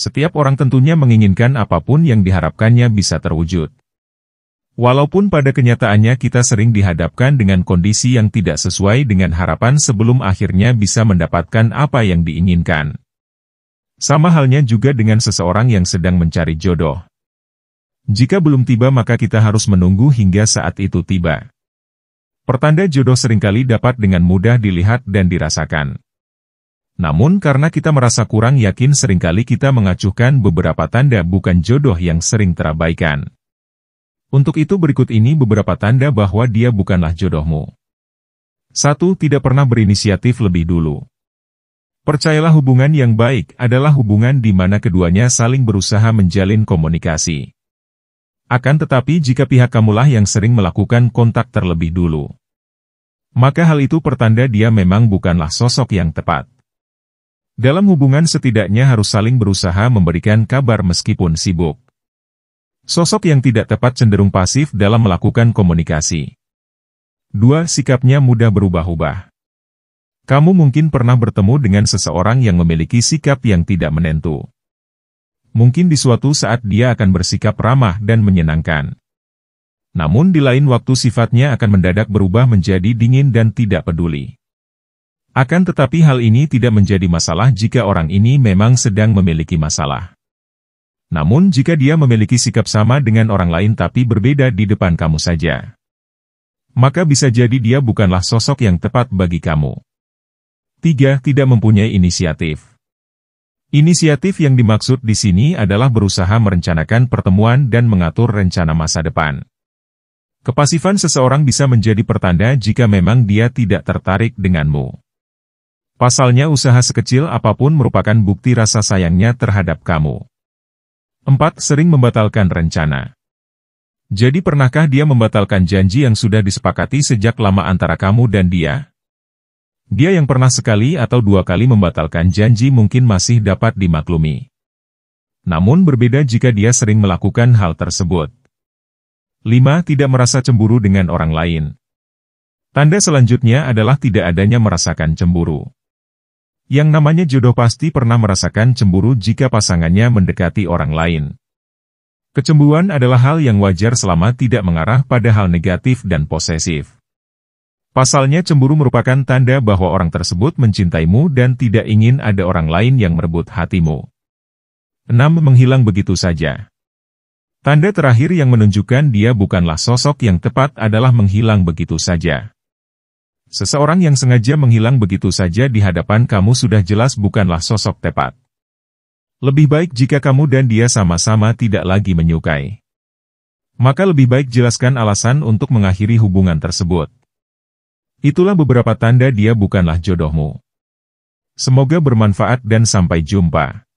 Setiap orang tentunya menginginkan apapun yang diharapkannya bisa terwujud. Walaupun pada kenyataannya kita sering dihadapkan dengan kondisi yang tidak sesuai dengan harapan sebelum akhirnya bisa mendapatkan apa yang diinginkan. Sama halnya juga dengan seseorang yang sedang mencari jodoh. Jika belum tiba maka kita harus menunggu hingga saat itu tiba. Pertanda jodoh seringkali dapat dengan mudah dilihat dan dirasakan. Namun karena kita merasa kurang yakin seringkali kita mengacuhkan beberapa tanda bukan jodoh yang sering terabaikan. Untuk itu berikut ini beberapa tanda bahwa dia bukanlah jodohmu. 1. Tidak pernah berinisiatif lebih dulu. Percayalah hubungan yang baik adalah hubungan di mana keduanya saling berusaha menjalin komunikasi. Akan tetapi jika pihak kamulah yang sering melakukan kontak terlebih dulu, maka hal itu pertanda dia memang bukanlah sosok yang tepat. Dalam hubungan setidaknya harus saling berusaha memberikan kabar meskipun sibuk. Sosok yang tidak tepat cenderung pasif dalam melakukan komunikasi. Dua, sikapnya mudah berubah-ubah. Kamu mungkin pernah bertemu dengan seseorang yang memiliki sikap yang tidak menentu. Mungkin di suatu saat dia akan bersikap ramah dan menyenangkan. Namun di lain waktu sifatnya akan mendadak berubah menjadi dingin dan tidak peduli. Akan tetapi hal ini tidak menjadi masalah jika orang ini memang sedang memiliki masalah. Namun jika dia memiliki sikap sama dengan orang lain tapi berbeda di depan kamu saja, maka bisa jadi dia bukanlah sosok yang tepat bagi kamu. Tiga, Tidak mempunyai inisiatif Inisiatif yang dimaksud di sini adalah berusaha merencanakan pertemuan dan mengatur rencana masa depan. Kepasifan seseorang bisa menjadi pertanda jika memang dia tidak tertarik denganmu. Pasalnya usaha sekecil apapun merupakan bukti rasa sayangnya terhadap kamu. 4. Sering membatalkan rencana. Jadi pernahkah dia membatalkan janji yang sudah disepakati sejak lama antara kamu dan dia? Dia yang pernah sekali atau dua kali membatalkan janji mungkin masih dapat dimaklumi. Namun berbeda jika dia sering melakukan hal tersebut. 5. Tidak merasa cemburu dengan orang lain. Tanda selanjutnya adalah tidak adanya merasakan cemburu. Yang namanya jodoh pasti pernah merasakan cemburu jika pasangannya mendekati orang lain. Kecemburuan adalah hal yang wajar selama tidak mengarah pada hal negatif dan posesif. Pasalnya cemburu merupakan tanda bahwa orang tersebut mencintaimu dan tidak ingin ada orang lain yang merebut hatimu. 6. Menghilang begitu saja. Tanda terakhir yang menunjukkan dia bukanlah sosok yang tepat adalah menghilang begitu saja. Seseorang yang sengaja menghilang begitu saja di hadapan kamu sudah jelas bukanlah sosok tepat. Lebih baik jika kamu dan dia sama-sama tidak lagi menyukai. Maka lebih baik jelaskan alasan untuk mengakhiri hubungan tersebut. Itulah beberapa tanda dia bukanlah jodohmu. Semoga bermanfaat dan sampai jumpa.